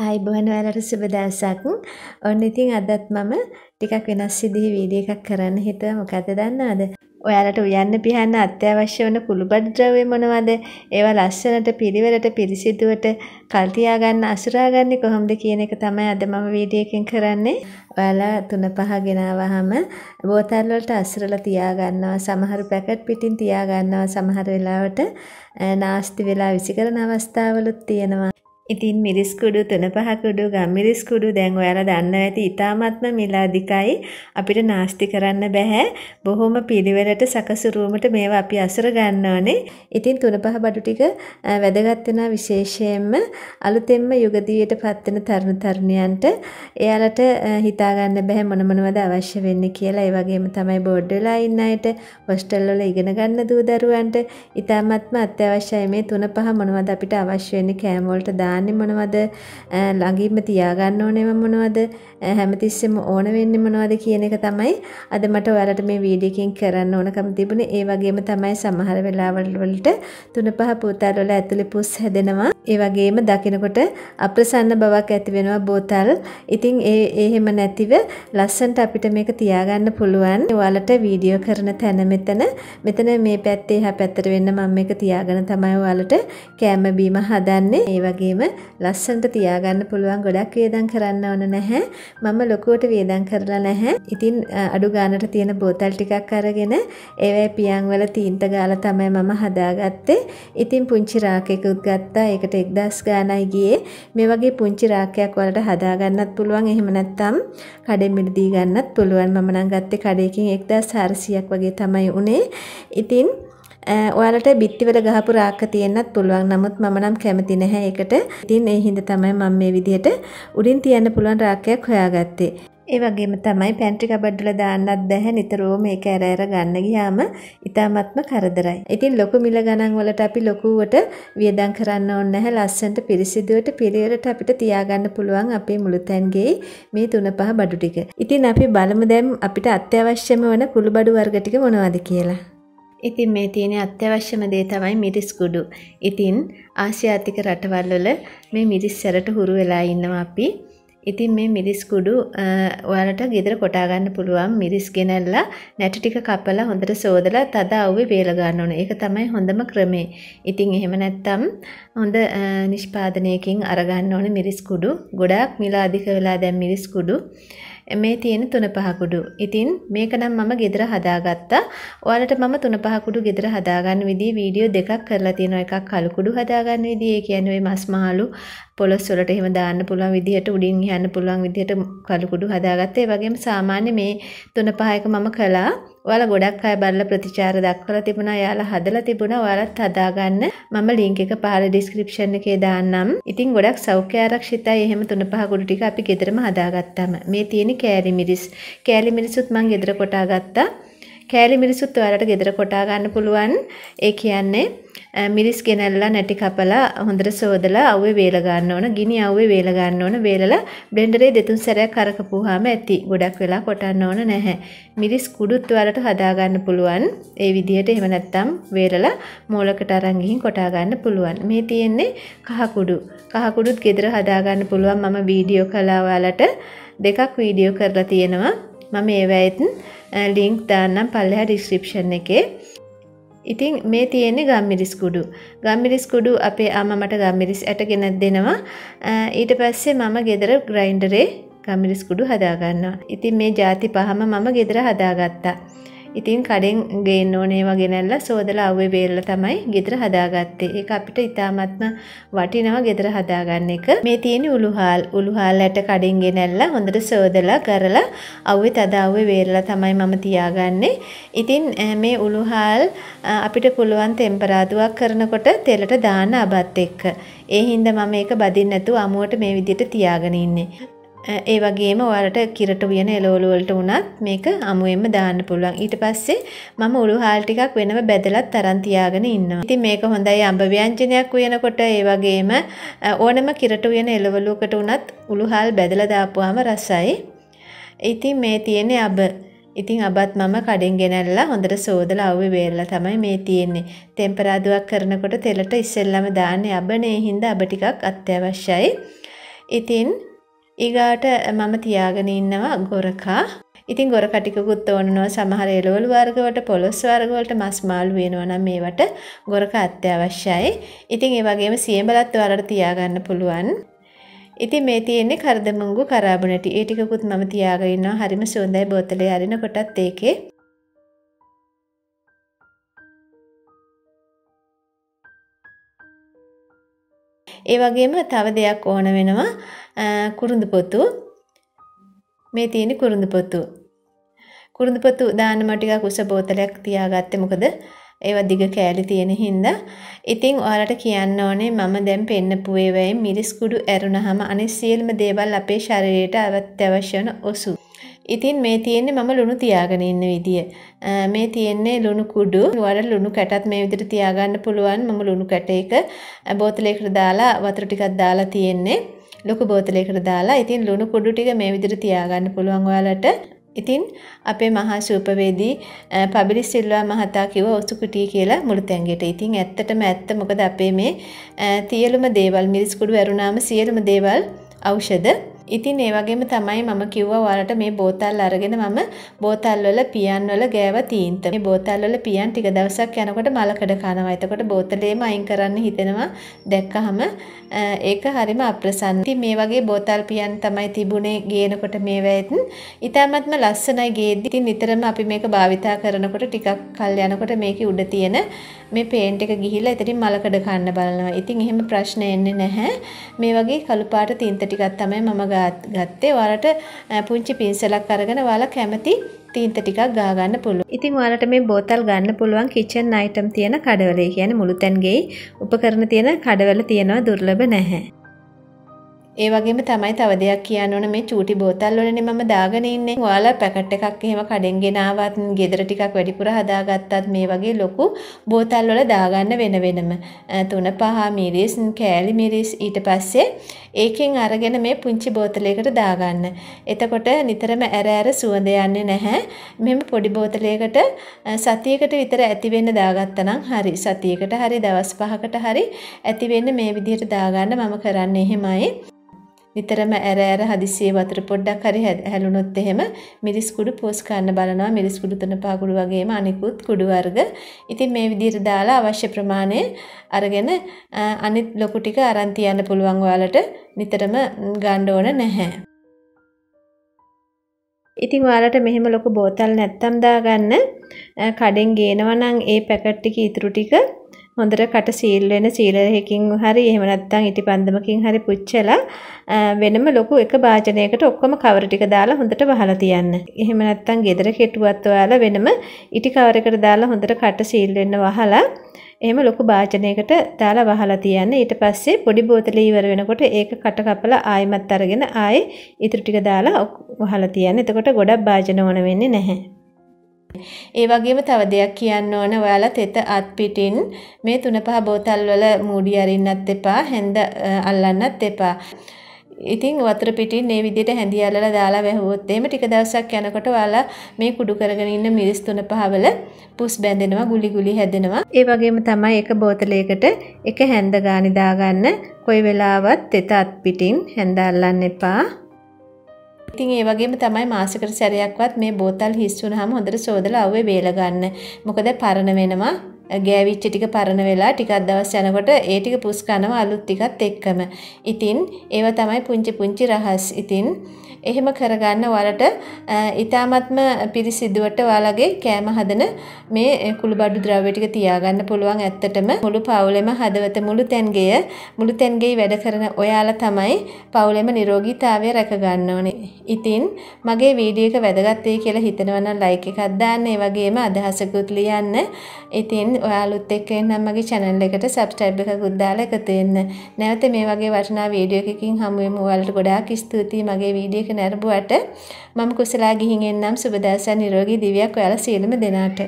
ආයිබෝන් ඔයාලට සුබ දවසක්. ඔන්න ඉතින් අදත් මම ටිකක් වෙනස් විදිහේ වීඩියෝ එකක් කරන්න හිතුවා. මොකද දන්නවද? ඔයාලට උයන්න පිහන්න අත්‍යවශ්‍ය වන කුළුබඩු ද්‍රව්‍ය මොනවද? ඒවා ලස්සනට පිළිවෙලට පිරිසිදුවට කල් තියාගන්න අසුරාගන්නේ කොහොමද කියන එක තමයි අද මම වීඩියෝ එකෙන් කරන්නේ. ඔයාලා තුන පහ ගෙනාවහම බෝතල් වලට අසුරලා තියාගන්නවා. සමහර පැකට් පිටින් තියාගන්නවා. සමහර වෙලාවට නාස්ති වෙලා විසිකරන අවස්ථාවලුත් තියෙනවා. ඉතින් මිරිස් කුඩු තුන පහ කුඩු ගම්මිරිස් කුඩු දැන් ඔයාලා දන්නවා ඇති ඊ타මත්ම මිලාදිකයි අපිට නාස්ති කරන්න බෑ බොහොම පිළිවෙලට සකසුරුවමට මේවා අපි අසුර ගන්නෝනේ ඉතින් තුන පහ බඩු ටික වැදගත් වෙනා විශේෂයෙන්ම අලුතෙන්ම යුගදීයට පත් වෙන තරුණ තරුණියන්ට එයාලට හිතා ගන්න බෑ මොන මොනවද අවශ්‍ය වෙන්නේ කියලා ඒ වගේම තමයි බෝඩ් වෙලා ඉන්න අයට හොස්ටල් වල ඉගෙන ගන්න දූ දරුවන්ට ඊ타මත්ම අත්‍යවශ්‍යයි මේ තුන පහ මොනවද අපිට අවශ්‍ය වෙන්නේ කෑම වලට දාන්න කරන්නේ මොනවද ළඟින්ම තියාගන්න ඕනේ මම මොනවද හැමතිස්සෙම ඕන වෙන්නේ මොනවද කියන එක තමයි අද මට ඔයාලට මේ වීඩියෝ එකෙන් කරන්න ඕනකම තිබුණේ. ඒ වගේම තමයි සමහර වෙලාවල් වලට තුන පහ බෝතල් වල ඇතුලේ පුස් හැදෙනවා. ඒ වගේම දකිනකොට අප්‍රසන්න බවක් ඇති වෙනවා බෝතල්. ඉතින් ඒ එහෙම නැතිව ලස්සනට අපිට මේක තියාගන්න පුළුවන්. ඔයාලට වීඩියෝ කරන තැන මෙතන මෙතන මේ පැත්තේ එහා පැත්තට වෙන්න මම මේක තියාගෙන තමයි ඔයාලට කෑම බීම හදන්නේ. ඒ වගේම ලස්සනට තියාගන්න පුළුවන් ගොඩක් වේදම් කරන්න ඕන නැහැ. මම ලොකුවට වේදන් කරලා නැහැ ඉතින් අඩු ගානට තියෙන බෝතල් ටිකක් අරගෙන ඒවැ පියන්වල තීන්ත ගාල තමයි මම හදාගත්තේ ඉතින් පුංචි රාකයකුත් ගත්තා ඒකට එක්දස් ගානයි ගියේ මේ වගේ පුංචි රාකයක් වලට හදාගන්නත් පුළුවන් එහෙම නැත්තම් කඩෙන් මිලදී ගන්නත් පුළුවන් මම නම් ගත්තේ කඩේකින් එක්දස් හාරසියක් වගේ තමයි උනේ ඉතින් ඔයාලට බිත්තිවල ගහපු රාක්ක තියෙන්නත් පුළුවන්. නමුත් මම නම් කැමති නැහැ ඒකට. ඉතින් ඒ හින්දා තමයි මම මේ විදිහට උඩින් තියන්න පුළුවන් රාක්කයක් හොයාගත්තේ. ඒ වගේම තමයි පැන්ට්‍රි කබඩ් වල දාන්නත් බැහැ නිතරම මේක ඇර ඇර ගන්න ගියාම ඉතාමත්ම කරදරයි. ඉතින් ලොකු මිල ගණන් වලට අපි ලොකුවට වියදම් කරන්න ඕනේ නැහැ. ලස්සනට පිරිසිදුවට පිළිවෙලට අපිට තියාගන්න පුළුවන් අපේ මුළුතැන්ගේ මේ තුන පහ බඩු ටික. ඉතින් අපි බලමු දැන් අපිට අත්‍යවශ්‍යම වන කුළු බඩු වර්ග ටික මොනවද කියලා. ඉතින් මේ තියෙන අත්‍යවශ්‍යම දේ තමයි මිරිස් ගුඩු. ඉතින් ආසියාතික රටවල් වල මේ මිරිස් සැරට හුරු වෙලා ඉන්නවා අපි. ඉතින් මේ මිරිස් ගුඩු ඔයාලට ගෙදර කොටා ගන්න පුළුවන් මිරිස් ගෙනල්ලා නැටි ටික කපලා හොඳට සෝදලා තද අවුවේ වේල ගන්න ඕනේ. ඒක තමයි හොඳම ක්‍රමය. ඉතින් එහෙම නැත්තම් හොඳ නිෂ්පාදනයකින් අරගන්න ඕනේ මිරිස් ගුඩු. ගොඩාක් මිල අධික වෙලා දැන් මිරිස් ගුඩු. මේ තියෙන තුන පහකුඩු. ඉතින් මේක නම් මම ගෙදර හදාගත්තා. ඔයාලට මම තුන පහකුඩු ගෙදර හදාගන්න විදිහේ වීඩියෝ දෙකක් කරලා තියෙනවා. එකක් කළු කුඩු හදාගන්න විදිහ, ඒ කියන්නේ ওই මස් මහලු පොළොස් වලට එහෙම දාන්න පුළුවන් විදිහට උඩින් යන්න පුළුවන් විදිහට කළු කුඩු හදාගත්තා. ඒ වගේම සාමාන්‍ය මේ තුන පහ එක මම කළා. ඔයාලා ගොඩක් අය බලලා ප්‍රතිචාර දක්වලා තිබුණා. ඔයාලා හදලා තිබුණා. ඔයාලත් හදාගන්න. මම link එක පහල description එකේ දාන්නම්. ඉතින් ගොඩක් සෞඛ්‍ය ආරක්ෂිතයි. එහෙම තුන පහ ගුඩු ටික අපි ගෙදරම හදාගත්තාම. මේ තියෙන කෑලි මිරිස්. කෑලි මිරිසුත් මම ගෙදර කොටා ගත්තා. කෑලි මිරිසුත් ඔයාලට ගෙදර කොටා ගන්න පුළුවන්. ඒ කියන්නේ මිරිස් ගෙනල්ලා නැටි කපලා හොඳට සෝදලා අවුවේ වේල ගන්න ඕන. ගිනි අවුවේ වේල ගන්න ඕන. වේලලා බ්ලෙන්ඩරේ දෙතුන් සැරයක් කරකපුවාම ඇති. ගොඩක් වෙලා කොටන්න ඕන නැහැ. මිරිස් කුඩුත් ඔයාලට හදා ගන්න පුළුවන්. ඒ විදිහට එහෙම නැත්නම් වේලලා මෝලකට අරන් ගිහින් කොටා ගන්න පුළුවන්. මේ තියෙන්නේ කහ කුඩු. කහ කුඩුත් ගෙදර හදා ගන්න පුළුවන්. මම වීඩියෝ කළා ඔයාලට. දෙකක් වීඩියෝ කරලා තියෙනවා. මම ඒවයිත් ලිංක් දාන්නම් පල්ලෙහා ඩිස්ක්‍රිප්ෂන් එකේ ඉතින් මේ තියෙන්නේ ගම්මිරිස් කුඩු. ගම්මිරිස් කුඩු අපේ අම්මා මට ගම්මිරිස් ඇට ගෙනත් දෙනවා. ඊට පස්සේ මම ගෙදර ග්‍රයින්ඩරේ ගම්මිරිස් කුඩු හදා ගන්නවා. ඉතින් මේ ಜಾති පහම මම ගෙදර හදාගත්තා. ඉතින් කඩෙන් ගේන්න ඕනේ වගේ නැල්ල සෝදලා අව්වේ බේරලා තමයි ගෙදර හදාගත්තේ. ඒක අපිට ඉතාමත්ම වටිනවා ගෙදර හදාගන්න එක. මේ තියෙන උලුහාල් උලුහාල්ලට කඩෙන් ගෙනල්ලා හොඳට සෝදලා කරලා අව්වේ තද අව්වේ බේරලා තමයි මම තියාගන්නේ. ඉතින් මේ උලුහාල් අපිට පුළුවන් තෙම්පරාදුවක් කරනකොට තෙලට දාන්න අබත් එක්ක. ඒ හින්දා මම ඒක බදින්න නැතුව අමුවට මේ විදිහට තියාගෙන ඉන්නේ. ඒ වගේම ඔයාලට කිරට උයන එළවලු වලට වුණත් මේක අමුවෙන්ම දාන්න පුළුවන්. ඊට පස්සේ මම උළු හාල් ටිකක් වෙනම බැදලා තරම් තියාගෙන ඉන්නවා. ඉතින් මේක හොඳයි අඹ ව්‍යංජනයක් උයනකොට ඒ වගේම ඕනම කිරට උයන එළවලුකට වුණත් උළු හාල් බැදලා දාපුවාම රසයි. ඉතින් මේ තියෙන්නේ අඹ. ඉතින් අබත් මම කඩෙන් ගෙනල්ලා හොඳට සෝදලා අවුවේ වේරලා තමයි මේ තියෙන්නේ. ටෙම්පරාදුවක් කරනකොට තෙලට ඉස්සෙල්ලම දාන්නේ අබනේ හින්දා අබ ටිකක් අත්‍යවශ්‍යයි. ඉතින් ඊගාට මම තියාගෙන ඉන්නවා ගොරකා. ඉතින් ගොරකා ටිකකුත් ඕනනවා සමහර එළවලු වර්ගවලට පොළොස් වර්ගවලට මස් මාළු වෙනවා නම් මේවට ගොරකා අත්‍යවශ්‍යයි. ඉතින් ඒ වගේම සියඹලත් ඔයාලට තියාගන්න පුළුවන්. ඉතින් මේ තියෙන්නේ කරදමුංගු කරාබුණටි. ඒ ටිකකුත් මම තියාගෙන ඉන්නවා. හරිම සුවඳයි බෝතලේ අරිනකොටත් ඒකේ ඒ වගේම තව දෙයක් ඕන වෙනවා කුරුඳු පොතු. මේ තියෙන කුරුඳු පොතු. කුරුඳු පොතු දාන්න මම ටිකක් උස බෝතලයක් තියාගත්තේ මොකද ඒවා දිග කෑලි තියෙන හින්දා. ඉතින් ඔයාලට කියන්න ඕනේ මම දැන් පෙන්නපු ඒවායින් මිරිස් කුඩු ඇරුණාම අනිත් සියලුම දේවල් අපේ ශරීරයට අවශ්‍ය වෙන ඔසු. ඉතින් මේ තියෙන්නේ මම ලුණු තියාගෙන ඉන්න විදිය. මේ තියෙන්නේ ලුණු කුඩු. වර ලුණු කැටත් මේ විදිහට තියාගන්න පුළුවන්. මම ලුණු කැටයක බෝතලයකට දාලා වතුර ටිකක් දාලා තියෙන්නේ. ලොකු බෝතලයකට දාලා. ඉතින් ලුණු කුඩු ටික මේ විදිහට තියාගන්න පුළුවන් ඔයාලට. ඉතින් අපේ මහා ශූපවේදී පබිලි සිල්වා මහතා කිව්ව ඔසු කුටිය කියලා මුළු තැඟෙට. ඉතින් ඇත්තටම ඇත්ත මොකද අපේ මේ තියලුම දේවල් මිරිස් කුඩු ඇරුණාම සියලුම දේවල් ඖෂධ ඉතින් ඒ වගේම තමයි මම කිව්වා ඔයාලට මේ බෝතල් අරගෙන මම බෝතල් වල පියන් වල ගෑව තීන්ත. මේ බෝතල් වල පියන් ටික දවසක් යනකොට මලකඩ කනවා. එතකොට බෝතලේම අයින් කරන්න හිතෙනවා. දැක්කහම ඒක හරිම අප්‍රසන්න. ඉතින් මේ වගේ බෝතල් පියන් තමයි තිබුණේ ගේනකොට මේවෙත්. ඉතාමත්ම ලස්සනයි ගේද්දි. ඉතින් නිතරම අපි මේක භාවිතා කරනකොට ටිකක් කල් යනකොට මේකේ උඩ තියෙන මේ පේන්ට් එක ගිහිලා එතනින් මලකඩ කන්න බලනවා. ඉතින් එහෙම ප්‍රශ්න එන්නේ නැහැ. මේ වගේ කළු පාට තින්ත ටිකක් තමයි මම ගත්තේ ඔයාලට පුංචි පින්සලක් අරගෙන ඔයාලා කැමති තීන්ත ටිකක් ගාගන්න පුළුවන්. ඉතින් ඔයාලට මේ බෝතල් ගන්න පුළුවන් කිචන් අයිටම් තියෙන කඩවලේ කියන්නේ මුළුතැන්ගේ උපකරණ තියෙන කඩවල තියෙනවා දුර්ලභ නැහැ. ඒ වගේම තමයි තව දෙයක් කියන්න ඕන මේ චූටි බෝතල් වලනේ මම දාගෙන ඉන්නේ. ඔයාලා පැකට් එකක් එහෙම කඩෙන් ගෙනාවත් ගෙදර ටිකක් වැඩිපුර හදාගත්තත් මේ වගේ ලොකු බෝතල් වල දාගන්න වෙන වෙනම. තුන පහ මිරිස්, කෑලි මිරිස් ඊට පස්සේ ඒකෙන් අරගෙන මේ පුංචි බෝතලයකට දාගන්න. එතකොට නිතරම ඇර ඇර සුවඳ යන්නේ නැහැ. මෙහෙම පොඩි බෝතලයකට සතියකට විතර ඇති වෙන්න දාගත්තනම් හරි. සතියකට හරි දවස් පහකට හරි ඇති වෙන්න මේ විදිහට දාගන්න මම කරන්නේ එහෙමයි. නිතරම ඇර ඇර හදිසියේ වතුර පොඩ්ඩක් හරි හැලුනොත් එහෙම මිරිස් කුඩු පෝස් ගන්න බලනවා මිරිස් කුඩු තුන පහ කුඩු වගේම අනිකුත් කුඩු වර්ග. ඉතින් මේ විදිහට දාලා අවශ්‍ය ප්‍රමාණය අරගෙන අනිත් ලොකු ටික අරන් තියන්න පුළුවන් ඔයාලට නිතරම ගන්න ඕන නැහැ. ඉතින් ඔයාලට මෙහෙම ලොකු බෝතල් නැත්තම් දාගන්න කඩෙන් ගේනවා නම් ඒ පැකට් ටික ඉතුරු ටික හොඳට සීල් වෙන සීලයකින් හරි එහෙම නැත්නම් ඉටිපන්දමකින් හරි පුච්චලා වෙනම ලොකු එක භාජනයකට ඔක්කොම කවර ටික දාලා හොඳට වහලා තියන්න. එහෙම නැත්නම් gedara කෙටුවත් ඔයාලා වෙනම ඉටි කවරයකට දාලා හොඳට කට සීල් වෙන්න වහලා එහෙම ලොකු භාජනයකට දාලා වහලා තියන්න. ඊට පස්සේ පොඩි බෝතලේ ඉවර වෙනකොට ඒක කට කපලා ආයෙමත් අරගෙන ආයෙ ඉතුරු ටික දාලා වහලා තියන්න. එතකොට ගොඩක් භාජන ඕන වෙන්නේ නැහැ. ඒ වගේම තව දෙයක් කියන්න ඕන ඔයාලා තෙත අත් පිටින් මේ තුන පහ බෝතල් වල මූඩි අරින්නත් එපා හැඳ අල්ලන්නත් එපා. ඉතින් වතුර පිටින් මේ විදිහට හැඳි අල්ලලා දාලා වැහුවොත් එහෙම ටික දවසක් යනකොට ඔයාලා මේ කුඩු කරගෙන ඉන්න මිරිස් තුන පහවල පුස් බැඳෙනවා ගුලි ගුලි හැදෙනවා. ඒ වගේම තමයි එක බෝතලයකට එක හැඳ ගානි දාගන්න. කොයි වෙලාවත් තෙත අත් පිටින් හැඳ අල්ලන්න එපා. ඉතින් ඒ වගේම තමයි මාසිකට සැරයක්වත් මේ බෝතල් හිස් වුනහම හොඳට සෝදලා අවුවේ වේල ගන්න. මොකද පරණ වෙනවා. ගෑවිච්ච ටික පරණ වෙලා ටිකක් දවස් යනකොට ඒ ටික පුස් කරනවා අලුත් ටිකත් එක්කම. ඉතින් ඒව තමයි පුංචි පුංචි රහස්. ඉතින් එහෙම කරගන්න වලට ඉතාමත්ම පිරිසිදුවට ඔයාලගේ කෑම හදන මේ කුළුබඩු ද්‍රව්‍ය ටික තියාගන්න පුළුවන් ඇත්තටම මුළු පවුලෙම හදවත මුළු තැන්ගය මුළු තැන්ගේ වැඩ කරන ඔයාලා තමයි පවුලෙම නිරෝගීතාවය රැකගන්න ඕනේ. ඉතින් මගේ වීඩියෝ එක වැදගත් වෙයි කියලා හිතනවා නම් ලයික් එකක් දාන්න ඒ වගේම අදහසකුත් ලියන්න. ඉතින් ඔයාලුත් එක්ක නම් මගේ channel එකට subscribe එකකුත් දාලා එකතු වෙන්න. නැවත මේ වගේ වටිනා වීඩියෝ එකකින් හමු වෙමු. ඔයාලට ගොඩාක් ස්තුතියි මගේ වීඩියෝ එක නැරඹුවට මම කුසලා ගිහින් එන්නම් සුබ දවසක් නිරෝගී දිවියක් ඔයාලා සියලුම දෙනාට